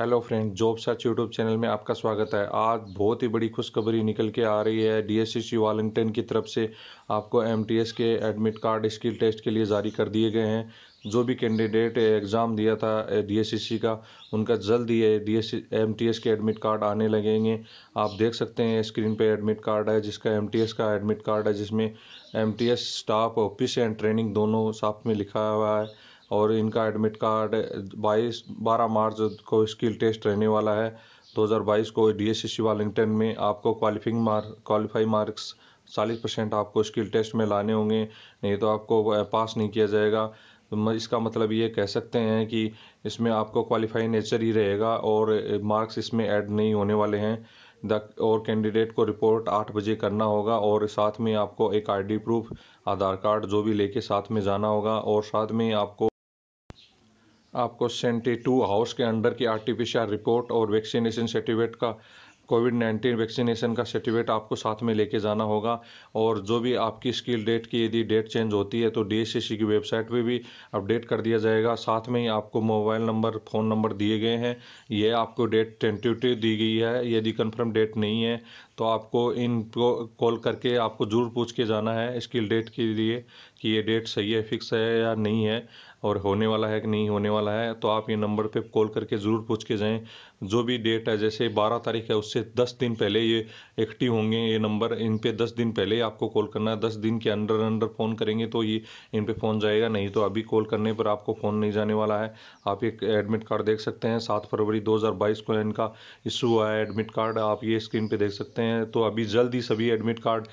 hello friend job search YouTube channel में आपका स्वागत है आज बहुत ही बड़ी खुशखबरी निकल के आ रही है डीएससीसी वालंटियन की तरफ से आपको एमटीएस के एडमिट कार्ड स्किल टेस्ट के लिए जारी कर दिए गए हैं जो भी कैंडिडेट एग्ज़ाम दिया था डीएससीसी का उनका जल्द ही एम टी के एडमिट कार्ड आने लगेंगे आप देख सकते हैं स्क्रीन पे एडमिट कार्ड है जिसका एम का एडमिट कार्ड है जिसमें M staff office and training दोनों साथ में लिखा हुआ है और इनका एडमिट कार्ड बाईस बारह मार्च को स्किल टेस्ट रहने वाला है 2022 को डीएससी शिवालिंगटन में आपको qualifying mark qualify marks 40 percent आपको स्किल टेस्ट में लाने होंगे नहीं तो आपको पास नहीं किया जाएगा इसका मतलब ये कह सकते हैं कि इसमें आपको क्वालिफाई नेचर ही रहेगा और मार्क्स इसमें ऐड नहीं होने वाले हैं द और कैंडिडेट को रिपोर्ट आठ बजे करना होगा और साथ में आपको एक आईडी प्रूफ आधार कार्ड जो भी लेके साथ में जाना होगा और साथ में आपको आपको सेंटी टू हाउस के अंडर की आर टी रिपोर्ट और वैक्सीनेशन सर्टिफिकेट का कोविड नाइन्टीन वैक्सीनेशन का सर्टिफिकेट आपको साथ में लेके जाना होगा और जो भी आपकी स्किल डेट की यदि डेट चेंज होती है तो डी की वेबसाइट पे भी अपडेट कर दिया जाएगा साथ में ही आपको मोबाइल नंबर फ़ोन नंबर दिए गए हैं ये आपको डेट टेंटेटिव दी गई है यदि कंफर्म डेट नहीं है तो आपको इनको कॉल करके आपको ज़रूर पूछ के जाना है स्किल डेट के लिए कि ये डेट सही है फिक्स है या नहीं है और होने वाला है कि नहीं होने वाला है तो आप ये नंबर पे कॉल करके ज़रूर पूछ के जाएँ जो भी डेट है जैसे 12 तारीख है उससे 10 दिन पहले ये एक्टिव होंगे ये नंबर इन पे 10 दिन पहले आपको कॉल करना है 10 दिन के अंडर अंडर फ़ोन करेंगे तो ये इन पे फ़ोन जाएगा नहीं तो अभी कॉल करने पर आपको फ़ोन नहीं जाने वाला है आप एक एडमिट कार्ड देख सकते हैं सात फरवरी दो को इनका इशू हुआ है एडमिट कार्ड आप ये स्क्रीन पर देख सकते हैं तो अभी जल्द ही सभी एडमिट कार्ड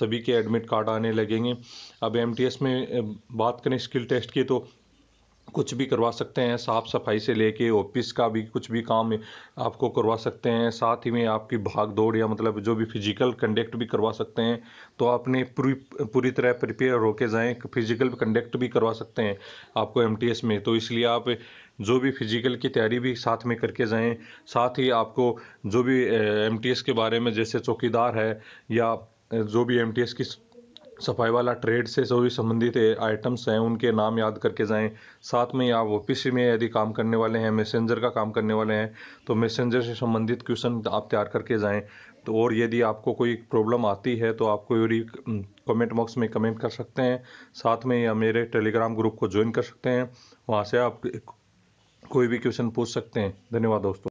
सभी के एडमिट कार्ड आने लगेंगे अब एम में बात करें स्किल टेस्ट की तो कुछ भी करवा सकते हैं साफ़ सफाई से लेके ऑफिस का भी कुछ भी काम आपको करवा सकते हैं साथ ही में आपकी भाग दौड़ या मतलब जो भी फिजिकल कंडक्ट भी करवा सकते हैं तो आपने पूरी पूरी तरह प्रिपेयर होके जाएं फिजिकल कंडक्ट भी करवा सकते हैं आपको एमटीएस में तो इसलिए आप जो भी फिजिकल की तैयारी भी साथ में करके जाएँ साथ ही आपको जो भी एम के बारे में जैसे चौकीदार है या जो भी एम की सफाई वाला ट्रेड से जो भी संबंधित आइटम्स हैं उनके नाम याद करके जाएं साथ में आप ऑफिस में यदि काम करने वाले हैं मैसेंजर का काम करने वाले हैं तो मैसेंजर से संबंधित क्वेश्चन आप तैयार करके जाएं तो और यदि आपको कोई प्रॉब्लम आती है तो आपको यदि कमेंट बॉक्स में कमेंट कर सकते हैं साथ में या मेरे टेलीग्राम ग्रुप को ज्वाइन कर सकते हैं वहाँ से आप कोई भी क्वेश्चन पूछ सकते हैं धन्यवाद दोस्तों